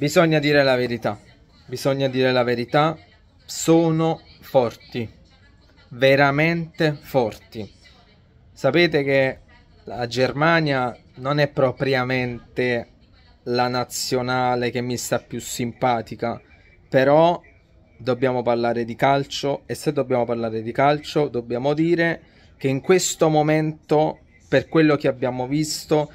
Bisogna dire la verità, bisogna dire la verità, sono forti, veramente forti. Sapete che la Germania non è propriamente la nazionale che mi sta più simpatica, però dobbiamo parlare di calcio e se dobbiamo parlare di calcio dobbiamo dire che in questo momento, per quello che abbiamo visto,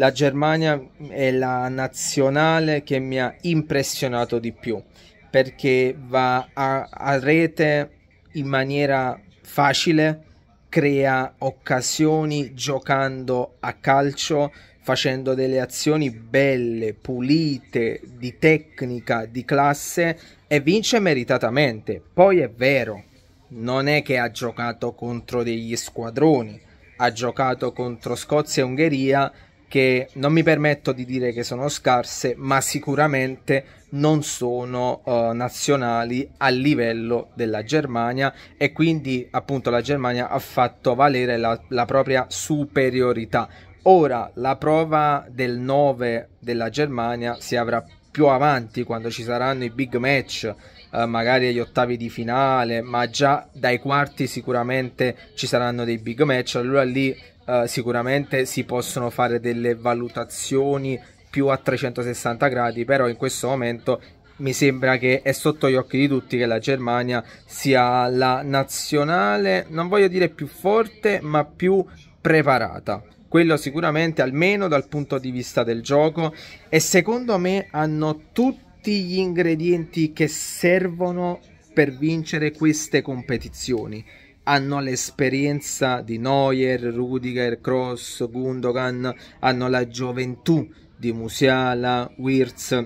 la Germania è la nazionale che mi ha impressionato di più perché va a, a rete in maniera facile, crea occasioni giocando a calcio, facendo delle azioni belle, pulite, di tecnica, di classe e vince meritatamente. Poi è vero, non è che ha giocato contro degli squadroni, ha giocato contro Scozia e Ungheria che non mi permetto di dire che sono scarse, ma sicuramente non sono uh, nazionali a livello della Germania e quindi appunto la Germania ha fatto valere la, la propria superiorità. Ora la prova del 9 della Germania si avrà più avanti quando ci saranno i big match Uh, magari agli ottavi di finale, ma già dai quarti sicuramente ci saranno dei big match. Allora lì eh, sicuramente si possono fare delle valutazioni più a 360 gradi, però in questo momento mi sembra che è sotto gli occhi di tutti che la Germania sia la nazionale, non voglio dire più forte, ma più preparata. Quello sicuramente, almeno dal punto di vista del gioco, e secondo me hanno tutti gli ingredienti che servono per vincere queste competizioni hanno l'esperienza di Neuer, Rudiger, Cross, Gundogan, hanno la gioventù di Musiala, Wirtz,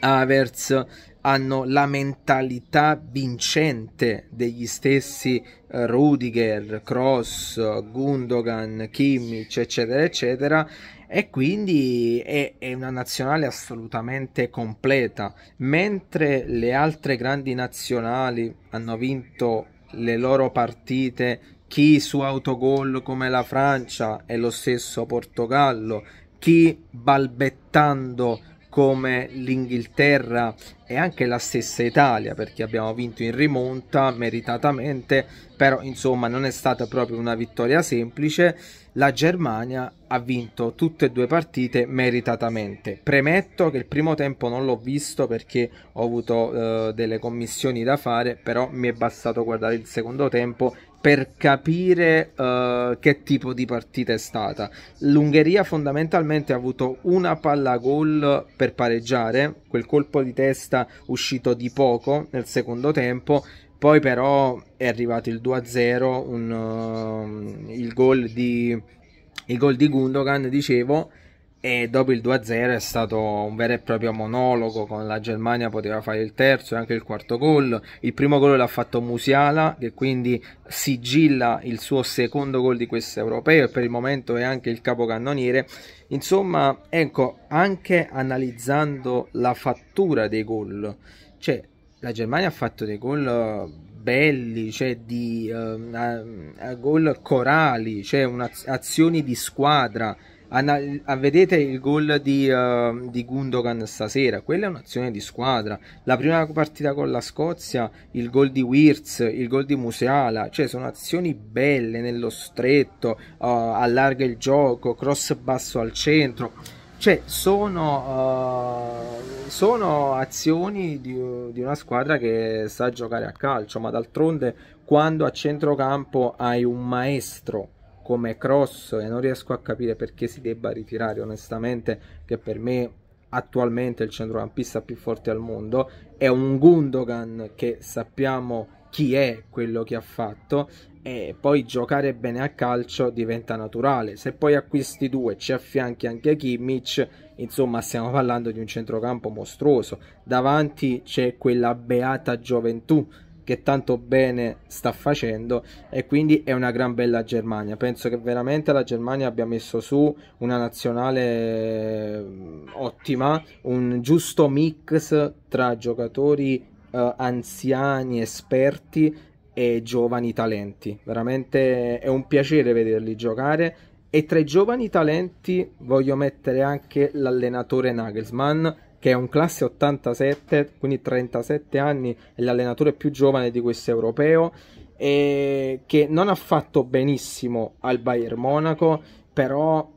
Havertz, hanno la mentalità vincente degli stessi eh, Rudiger, Cross, Gundogan, Kimmich, eccetera, eccetera. E quindi è, è, una nazionale assolutamente completa. Mentre le altre grandi nazionali hanno vinto le loro partite, chi su autogol come la Francia e lo stesso Portogallo, chi balbettando come l'Inghilterra e anche la stessa Italia perché abbiamo vinto in rimonta meritatamente però insomma non è stata proprio una vittoria semplice la Germania ha vinto tutte e due partite meritatamente premetto che il primo tempo non l'ho visto perché ho avuto eh, delle commissioni da fare però mi è bastato guardare il secondo tempo per capire uh, che tipo di partita è stata. L'Ungheria fondamentalmente ha avuto una palla gol per pareggiare, quel colpo di testa uscito di poco nel secondo tempo. Poi però è arrivato il 2-0, un, uh, il gol di, il gol di Gundogan, dicevo, e dopo il 2-0 è stato un vero e proprio monologo con la Germania poteva fare il terzo e anche il quarto gol il primo gol l'ha fatto Musiala che quindi sigilla il suo secondo gol di questo europeo e per il momento è anche il capocannoniere insomma ecco anche analizzando la fattura dei gol cioè la Germania ha fatto dei gol eh, belli, cioè di uh, uh, gol corali, cioè azioni di squadra Anna- ah, vedete il gol di, uh, di, Gundogan stasera, quella è un'azione di squadra. La prima partita con la Scozia, il gol di Wirtz, il gol di Museala, cioè sono azioni belle nello stretto, uh, allarga il gioco, cross basso al centro. Cioè, sono, uh, sono azioni di, di una squadra che sa giocare a calcio, ma d'altronde quando a centrocampo hai un maestro come Cross e non riesco a capire perché si debba ritirare onestamente che per me attualmente è il centrocampista più forte al mondo è un Gundogan che sappiamo chi è quello che ha fatto e poi giocare bene a calcio diventa naturale. Se poi acquisti due, ci affianchi anche Kimmich, insomma stiamo parlando di un centrocampo mostruoso. Davanti c'è quella beata gioventù che tanto bene sta facendo e quindi è una gran bella Germania. Penso che veramente la Germania abbia messo su una nazionale mm, ottima, un giusto mix tra giocatori eh, anziani, esperti e giovani talenti. Veramente è un piacere vederli giocare e tra i giovani talenti voglio mettere anche l'allenatore Nagelsmann che è un classe 87, quindi 37 anni, è l'allenatore più giovane di questo europeo, e che non ha fatto benissimo al Bayern Monaco, però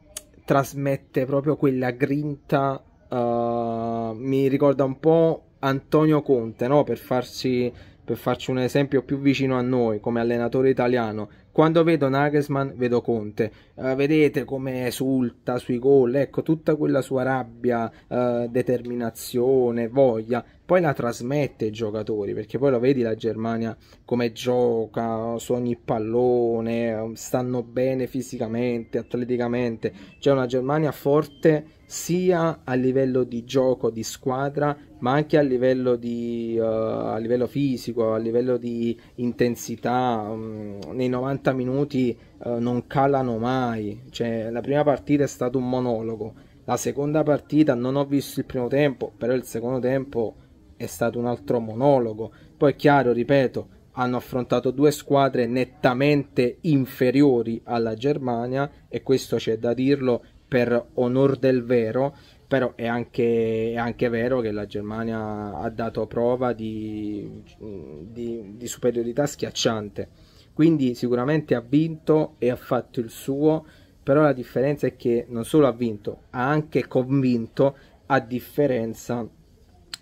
trasmette proprio quella grinta, uh, mi ricorda un po' Antonio Conte, no? per farsi per farci un esempio più vicino a noi come allenatore italiano, quando vedo Nagelsmann vedo Conte, uh, vedete come esulta sui gol, ecco tutta quella sua rabbia, uh, determinazione, voglia, poi la trasmette ai giocatori perché poi lo vedi la Germania come gioca su ogni pallone, stanno bene fisicamente, atleticamente, c'è una Germania forte sia a livello di gioco di squadra ma anche a livello, di, uh, a livello fisico, a livello di intensità, um, nei 90 minuti uh, non calano mai, cioè, la prima partita è stato un monologo, la seconda partita non ho visto il primo tempo, però il secondo tempo è stato un altro monologo, poi è chiaro, ripeto, hanno affrontato due squadre nettamente inferiori alla Germania e questo c'è da dirlo per onor del vero, però è anche, è anche, vero che la Germania ha dato prova di, di, di superiorità schiacciante, quindi sicuramente ha vinto e ha fatto il suo, però la differenza è che non solo ha vinto, ha anche convinto a differenza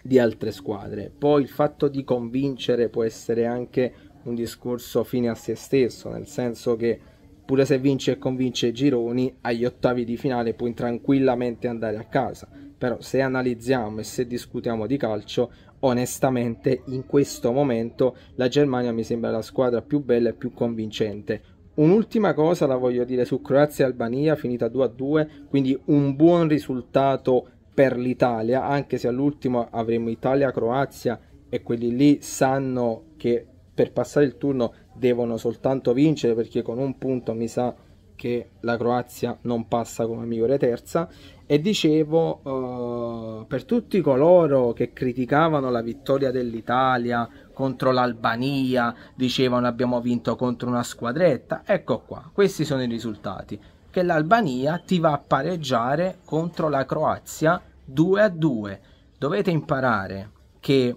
di altre squadre. Poi il fatto di convincere può essere anche un discorso fine a se stesso, nel senso che pure se vince e convince Gironi agli ottavi di finale puoi tranquillamente andare a casa però se analizziamo e se discutiamo di calcio onestamente in questo momento la Germania mi sembra la squadra più bella e più convincente Un'ultima cosa la voglio dire su Croazia e Albania, finita 2-2, quindi un buon risultato per l'Italia, anche se all'ultimo avremo Italia-Croazia e quelli lì sanno che per passare il turno devono soltanto vincere perché con un punto mi sa che la Croazia non passa come migliore terza e dicevo eh, per tutti coloro che criticavano la vittoria dell'Italia contro l'Albania dicevano abbiamo vinto contro una squadretta ecco qua questi sono i risultati che l'Albania ti va a pareggiare contro la Croazia 2 a 2 dovete imparare che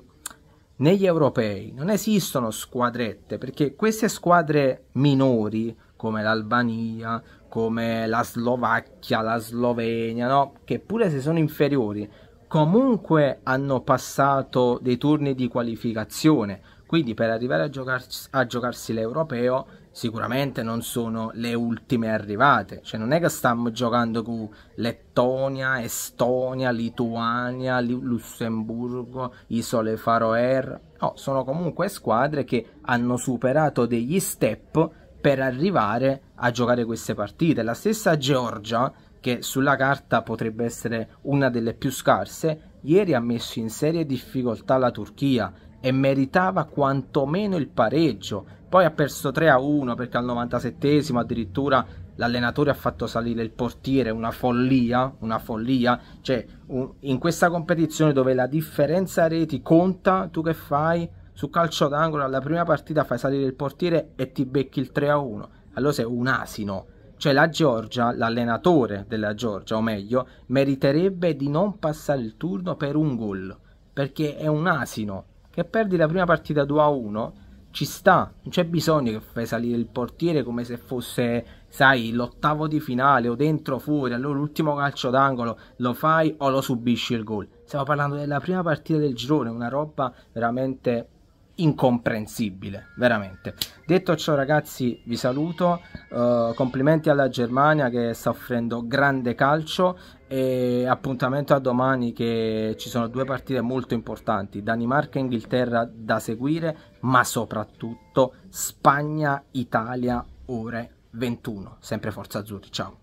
negli europei non esistono squadrette perché queste squadre minori come l'Albania, come la Slovacchia, la Slovenia, no? che pure se sono inferiori comunque hanno passato dei turni di qualificazione quindi per arrivare a, giocarsi, a giocarsi l'europeo sicuramente non sono le ultime arrivate, cioè non è che stiamo giocando con Lettonia, Estonia, Lituania, Lussemburgo, Isole Faroer, no, sono comunque squadre che hanno superato degli step per arrivare a giocare queste partite. La stessa Georgia, che sulla carta potrebbe essere una delle più scarse, ieri ha messo in serie difficoltà la Turchia e meritava quantomeno il pareggio. Poi ha perso 3 a 1 perché al 97 addirittura l'allenatore ha fatto salire il portiere, una follia, una follia. Cioè, un, in questa competizione dove la differenza reti conta, tu che fai? Su calcio d'angolo alla prima partita fai salire il portiere e ti becchi il 3 a 1. Allora sei un asino. Cioè la Georgia, l'allenatore della Georgia, o meglio, meriterebbe di non passare il turno per un gol, perché è un asino che perdi la prima partita 2 a 1 ci sta, non c'è bisogno che fai salire il portiere come se fosse, sai, l'ottavo di finale o dentro o fuori, allora l'ultimo calcio d'angolo lo fai o lo subisci il gol. Stiamo parlando della prima partita del girone, una roba veramente incomprensibile, veramente. Detto ciò ragazzi vi saluto, uh, complimenti alla Germania che sta offrendo grande calcio e appuntamento a domani che ci sono due partite molto importanti, Danimarca e Inghilterra da seguire, ma soprattutto Spagna-Italia ore 21. Sempre Forza Azzurri, ciao!